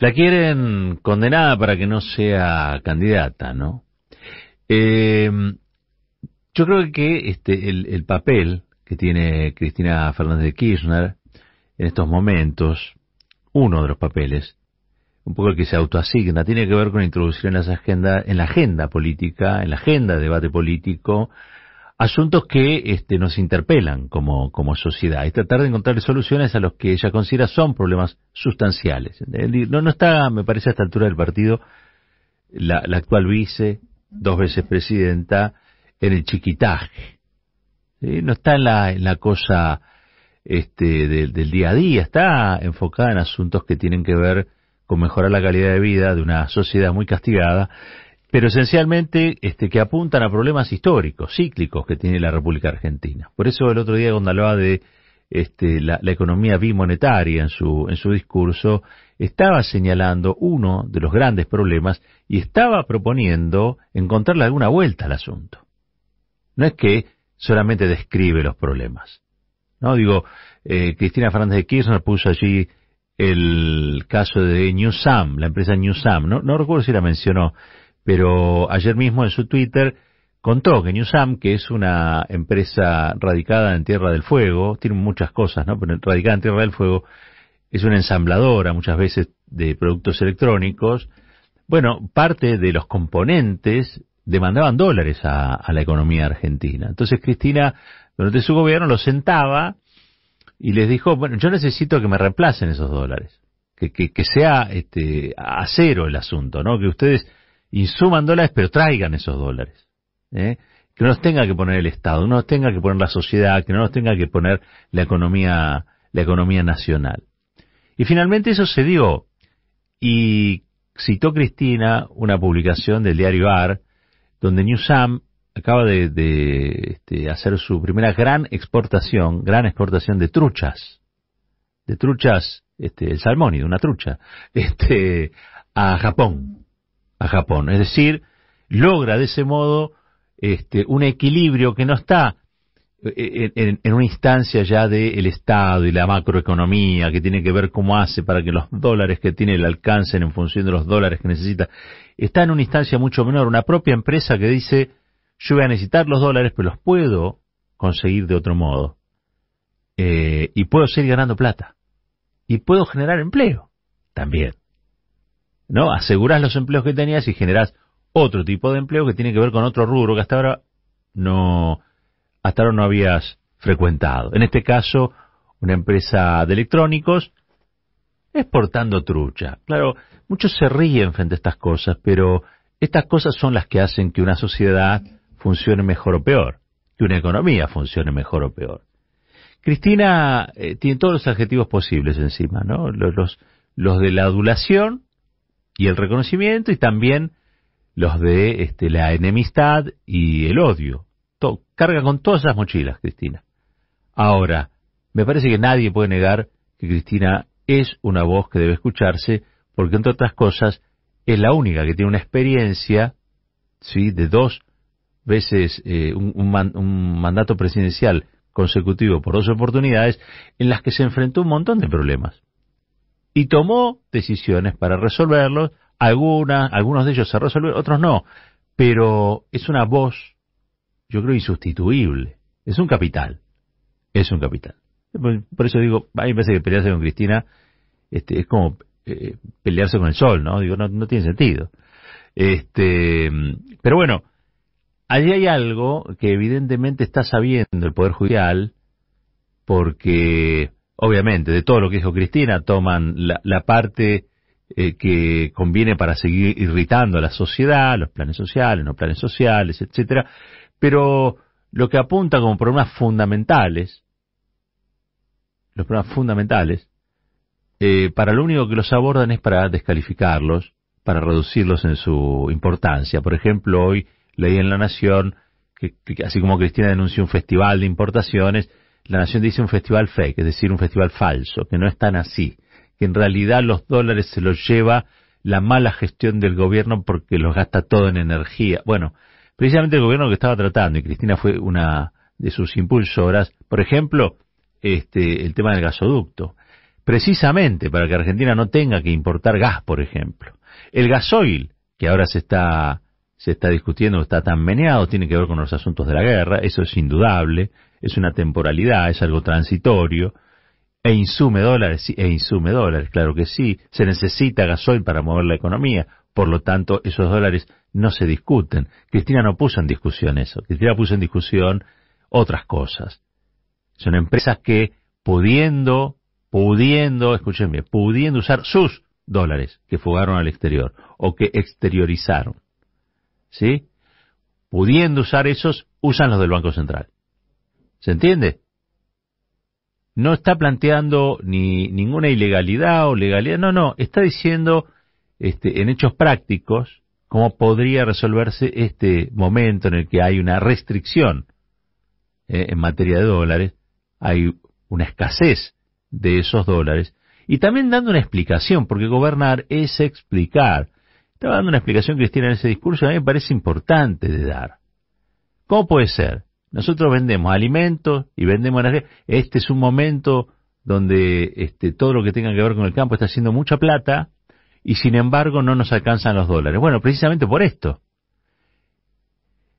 La quieren condenada para que no sea candidata, ¿no? Eh, yo creo que este, el, papel que tiene Cristina Fernández de Kirchner en estos momentos, uno de los papeles, un poco el que se autoasigna, tiene que ver con introducir en, esa agenda, en la agenda política, en la agenda de debate político, asuntos que este, nos interpelan como, sociedad y tratar de encontrar soluciones a los que ella considera son problemas sustanciales. No, está, me parece, a esta altura del partido la, actual vice, dos veces presidenta, en el chiquitaje. No está en la, cosa este, del día a día, está enfocada en asuntos que tienen que ver con mejorar la calidad de vida de una sociedad muy castigada pero esencialmente este, que apuntan a problemas históricos, cíclicos que tiene la República Argentina. Por eso el otro día cuando hablaba de este, la, economía bimonetaria en su, en su discurso, estaba señalando uno de los grandes problemas y estaba proponiendo encontrarle alguna vuelta al asunto. No es que solamente describe los problemas. No digo, eh, Cristina Fernández de Kirchner puso allí el caso de Sam, la empresa Newsam, no, no recuerdo si la mencionó, pero ayer mismo en su Twitter contó que Newsam, que es una empresa radicada en Tierra del Fuego, tiene muchas cosas, ¿no? Pero radicada en Tierra del Fuego, es una ensambladora muchas veces de productos electrónicos. Bueno, parte de los componentes demandaban dólares a, la economía argentina. Entonces Cristina, durante su gobierno, lo sentaba y les dijo, bueno, yo necesito que me reemplacen esos dólares. Que, que, sea este, a cero el asunto, ¿no? Que ustedes y suman dólares, pero traigan esos dólares. ¿eh? Que no los tenga que poner el Estado, no los tenga que poner la sociedad, que no los tenga que poner la economía, la economía nacional. Y finalmente eso se dio. Y citó Cristina una publicación del diario AR, donde Newsam acaba de, este, hacer su primera gran exportación, gran exportación de truchas, de truchas, este, el salmón y de una trucha, este, a Japón a Japón. Es decir, logra de ese modo este, un equilibrio que no está eh, en, una instancia ya del Estado y la macroeconomía, que tiene que ver cómo hace para que los dólares que tiene le alcancen en función de los dólares que necesita. Está en una instancia mucho menor, una propia empresa que dice, yo voy a necesitar los dólares, pero los puedo conseguir de otro modo. Eh, y puedo seguir ganando plata. Y puedo generar empleo también. ¿no? Aseguras los empleos que tenías y generas otro tipo de empleo que tiene que ver con otro rubro que hasta ahora no, hasta ahora no habías frecuentado. En este caso, una empresa de electrónicos exportando trucha. Claro, muchos se ríen frente a estas cosas, pero estas cosas son las que hacen que una sociedad funcione mejor o peor, que una economía funcione mejor o peor. Cristina eh, tiene todos los adjetivos posibles encima, ¿no? los, los de la adulación, y el reconocimiento y también los de este, la enemistad y el odio. carga con todas esas mochilas, Cristina. Ahora, me parece que nadie puede negar que Cristina es una voz que debe escucharse, porque entre otras cosas es la única que tiene una experiencia ¿sí? de dos veces eh, un mandato presidencial consecutivo por dos oportunidades en las que se enfrentó un montón de problemas y tomó decisiones para resolverlos. Algunas, algunos de ellos se resolvieron, otros no. Pero es una voz, yo creo, insustituible. Es un capital. Es un capital. Por eso digo, a mí me que pelearse con Cristina este, es como eh, pelearse con el sol, ¿no? Digo, no, no tiene sentido. Este, pero bueno, allí hay algo que evidentemente está sabiendo el Poder Judicial porque obviamente, de todo lo que dijo Cristina, toman la, parte eh, que conviene para seguir irritando a la sociedad, los planes sociales, los planes sociales, etcétera, pero lo que apunta como problemas fundamentales, los problemas fundamentales, eh, para lo único que los abordan es para descalificarlos, para reducirlos en su importancia. Por ejemplo, hoy leí en La Nación que, que así como Cristina denunció un festival de importaciones, la Nación dice un festival fake, es decir, un festival falso, que no es tan así, que en realidad los dólares se los lleva la mala gestión del gobierno porque los gasta todo en energía. Bueno, precisamente el gobierno que estaba tratando, y Cristina fue una de sus impulsoras, por ejemplo, este, el tema del gasoducto, precisamente para que Argentina no tenga que importar gas, por ejemplo. El gasoil, que ahora se está se está discutiendo, está tan meneado, tiene que ver con los asuntos de la guerra, eso es indudable, es una temporalidad, es algo transitorio, e insume dólares, sí, e insume dólares, claro que sí, se necesita gasoil para mover la economía, por lo tanto esos dólares no se discuten. Cristina no puso en discusión eso, Cristina puso en discusión otras cosas. Son empresas que pudiendo, pudiendo, escúchenme, pudiendo usar sus dólares que fugaron al exterior o que exteriorizaron ¿sí? Pudiendo usar esos, usan los del Banco Central. ¿Se entiende? No está planteando ni ninguna ilegalidad o legalidad, no, no, está diciendo este, en hechos prácticos cómo podría resolverse este momento en el que hay una restricción eh, en materia de dólares, hay una escasez de esos dólares, y también dando una explicación, porque gobernar es explicar, estaba dando una explicación cristiana en ese discurso, a mí me parece importante de dar. ¿Cómo puede ser? Nosotros vendemos alimentos y vendemos Este es un momento donde este, todo lo que tenga que ver con el campo está haciendo mucha plata y sin embargo no nos alcanzan los dólares. Bueno, precisamente por esto.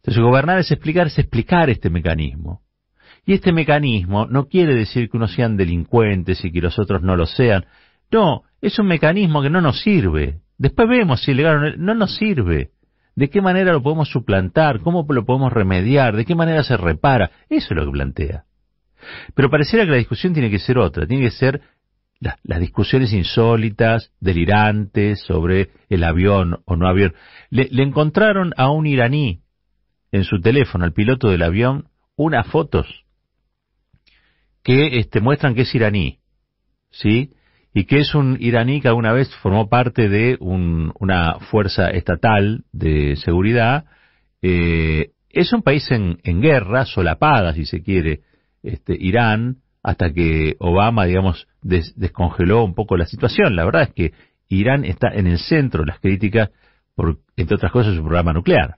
Entonces, gobernar es explicar, es explicar este mecanismo. Y este mecanismo no quiere decir que unos sean delincuentes y que los otros no lo sean. No, es un mecanismo que no nos sirve. Después vemos si llegaron. no nos sirve. ¿De qué manera lo podemos suplantar? ¿Cómo lo podemos remediar? ¿De qué manera se repara? Eso es lo que plantea. Pero pareciera que la discusión tiene que ser otra, tiene que ser las discusiones insólitas, delirantes, sobre el avión o no avión. Le, le encontraron a un iraní en su teléfono, al piloto del avión, unas fotos que este, muestran que es iraní, ¿sí? y que es un iraní que alguna vez formó parte de un, una fuerza estatal de seguridad. Eh, es un país en, guerra, solapada, si se quiere, este, Irán, hasta que Obama, digamos, descongeló un poco la situación. La verdad es que Irán está en el centro de las críticas por, entre otras cosas, su programa nuclear.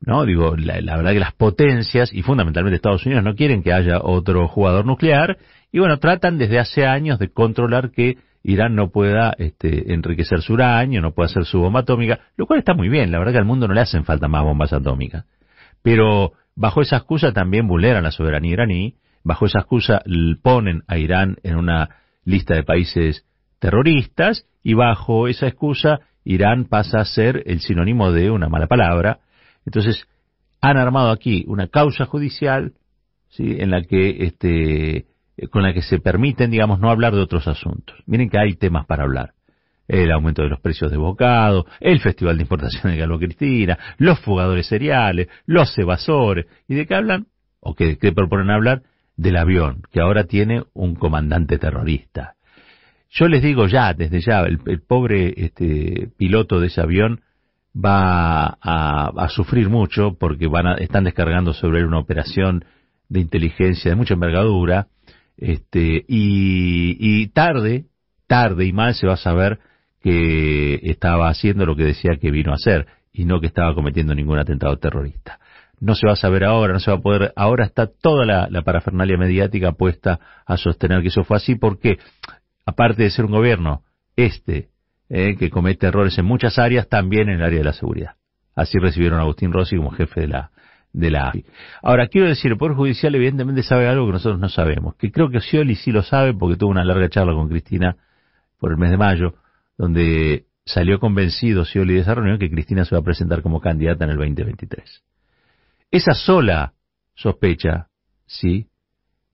¿No? Digo, la, la, verdad que las potencias, y fundamentalmente Estados Unidos, no quieren que haya otro jugador nuclear, y bueno, tratan desde hace años de controlar que Irán no pueda este, enriquecer su uranio, no pueda hacer su bomba atómica, lo cual está muy bien, la verdad que al mundo no le hacen falta más bombas atómicas. Pero bajo esa excusa también vulneran la soberanía iraní, bajo esa excusa ponen a Irán en una lista de países terroristas y bajo esa excusa Irán pasa a ser el sinónimo de una mala palabra. Entonces, han armado aquí una causa judicial ¿sí? en la que este, eh, con la que se permiten, digamos, no hablar de otros asuntos. Miren que hay temas para hablar. El aumento de los precios de bocado, el Festival de Importación de Galo Cristina, los fugadores cereales, los evasores. ¿Y de qué hablan? ¿O qué, qué proponen hablar? Del avión, que ahora tiene un comandante terrorista. Yo les digo ya, desde ya, el, pobre este, piloto de ese avión va a, a sufrir mucho porque van están descargando sobre él una operación de inteligencia de mucha envergadura este, y, tarde, tarde y mal se va a saber que estaba haciendo lo que decía que vino a hacer y no que estaba cometiendo ningún atentado terrorista. No se va a saber ahora, no se va a poder. Ahora está toda la, parafernalia mediática puesta a sostener que eso fue así porque, aparte de ser un gobierno, este, eh, que comete errores en muchas áreas, también en el área de la seguridad. Así recibieron a Agustín Rossi como jefe de la de la AFI. Ahora, quiero decir, el Poder Judicial evidentemente sabe algo que nosotros no sabemos, que creo que Scioli sí lo sabe porque tuvo una larga charla con Cristina por el mes de mayo, donde salió convencido Scioli de esa reunión que Cristina se va a presentar como candidata en el 2023. Esa sola sospecha, ¿sí?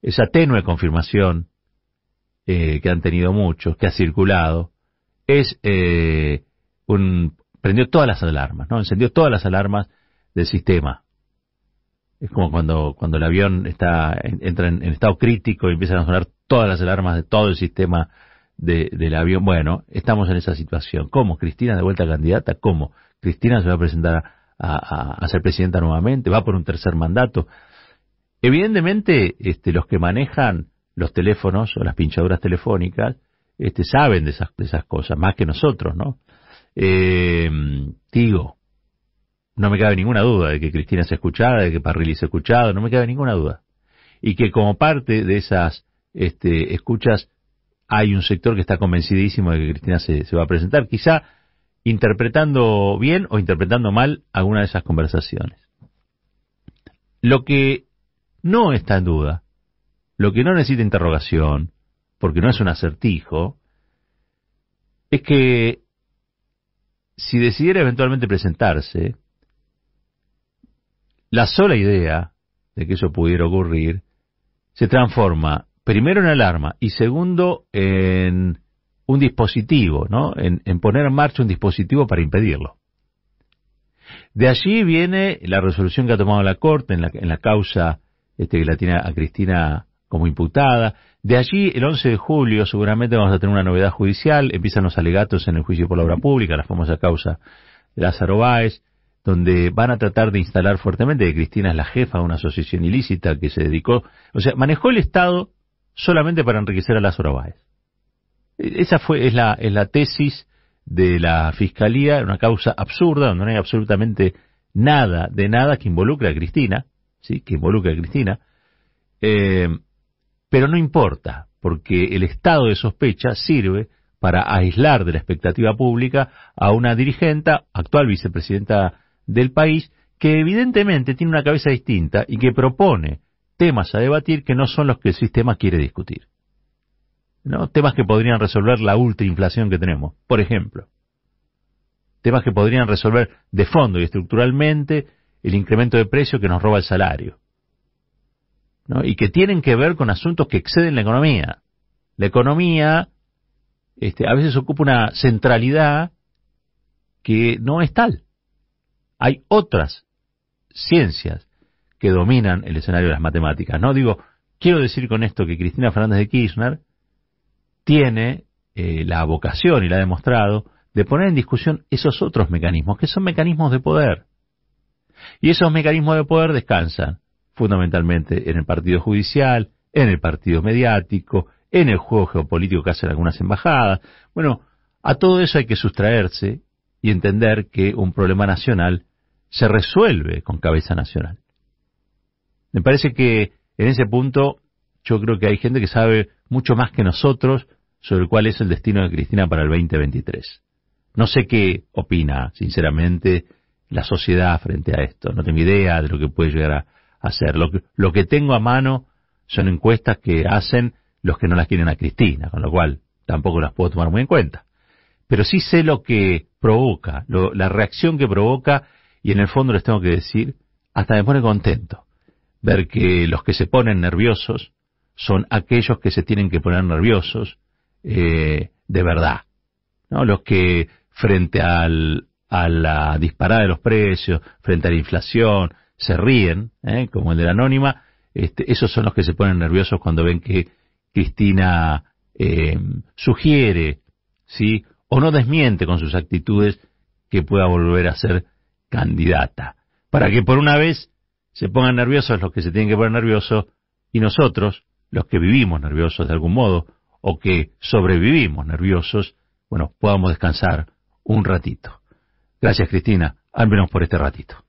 Esa tenue confirmación eh, que han tenido muchos, que ha circulado, es eh, un... prendió todas las alarmas, ¿no? Encendió todas las alarmas del sistema es como cuando, cuando el avión está, entra en, estado crítico y empiezan a sonar todas las alarmas de todo el sistema del avión. Bueno, estamos en esa situación. ¿Cómo? ¿Cristina de vuelta candidata? ¿Cómo? ¿Cristina se va a presentar a, ser presidenta nuevamente? ¿Va por un tercer mandato? Evidentemente, este, los que manejan los teléfonos o las pinchaduras telefónicas este, saben de esas, esas cosas, más que nosotros, ¿no? Eh, digo, no me cabe ninguna duda de que Cristina se escuchada, de que Parrilli ha escuchado, no me cabe ninguna duda. Y que como parte de esas este, escuchas hay un sector que está convencidísimo de que Cristina se, se va a presentar, quizá interpretando bien o interpretando mal alguna de esas conversaciones. Lo que no está en duda, lo que no necesita interrogación, porque no es un acertijo, es que si decidiera eventualmente presentarse, la sola idea de que eso pudiera ocurrir se transforma primero en alarma y segundo en un dispositivo, ¿no? En, poner en marcha un dispositivo para impedirlo. De allí viene la resolución que ha tomado la Corte en la, causa este, que la tiene a Cristina como imputada. De allí, el 11 de julio, seguramente vamos a tener una novedad judicial. Empiezan los alegatos en el juicio por la obra pública, la famosa causa Lázaro Báez donde van a tratar de instalar fuertemente, Cristina es la jefa de una asociación ilícita que se dedicó, o sea, manejó el Estado solamente para enriquecer a las Báez. Esa fue, es la, es la tesis de la Fiscalía, una causa absurda, donde no hay absolutamente nada, de nada que involucre a Cristina, ¿sí? que involucre a Cristina, eh, pero no importa, porque el estado de sospecha sirve para aislar de la expectativa pública a una dirigenta, actual vicepresidenta del país que evidentemente tiene una cabeza distinta y que propone temas a debatir que no son los que el sistema quiere discutir. ¿No? Temas que podrían resolver la ultrainflación que tenemos, por ejemplo. Temas que podrían resolver de fondo y estructuralmente el incremento de precio que nos roba el salario. Y que tienen que ver con asuntos que exceden la economía. La economía este, a veces ocupa una centralidad que no es tal hay otras ciencias que dominan el escenario de las matemáticas. No digo, quiero decir con esto que Cristina Fernández de Kirchner tiene eh, la vocación y la ha demostrado de poner en discusión esos otros mecanismos, que son mecanismos de poder. Y esos mecanismos de poder descansan fundamentalmente en el partido judicial, en el partido mediático, en el juego geopolítico que hacen algunas embajadas. Bueno, a todo eso hay que sustraerse y entender que un problema nacional se resuelve con cabeza nacional. Me parece que en ese punto yo creo que hay gente que sabe mucho más que nosotros sobre cuál es el destino de Cristina para el 2023. No sé qué opina, sinceramente, la sociedad frente a esto. No tengo idea de lo que puede llegar a hacer. Lo que, tengo a mano son encuestas que hacen los que no las quieren a Cristina, con lo cual tampoco las puedo tomar muy en cuenta. Pero sí sé lo que provoca, la reacción que provoca y en el fondo les tengo que decir, hasta me pone contento ver que los que se ponen nerviosos son aquellos que se tienen que poner nerviosos eh, de verdad. ¿no? Los que frente a la disparada de los precios, frente a la inflación, se ríen, ¿eh? como el de la anónima, este, esos son los que se ponen nerviosos cuando ven que Cristina eh, sugiere, ¿sí? o no desmiente con sus actitudes que pueda volver a ser candidata, para que por una vez se pongan nerviosos los que se tienen que poner nerviosos y nosotros, los que vivimos nerviosos de algún modo, o que sobrevivimos nerviosos, bueno, podamos descansar un ratito. Gracias Cristina, al menos por este ratito.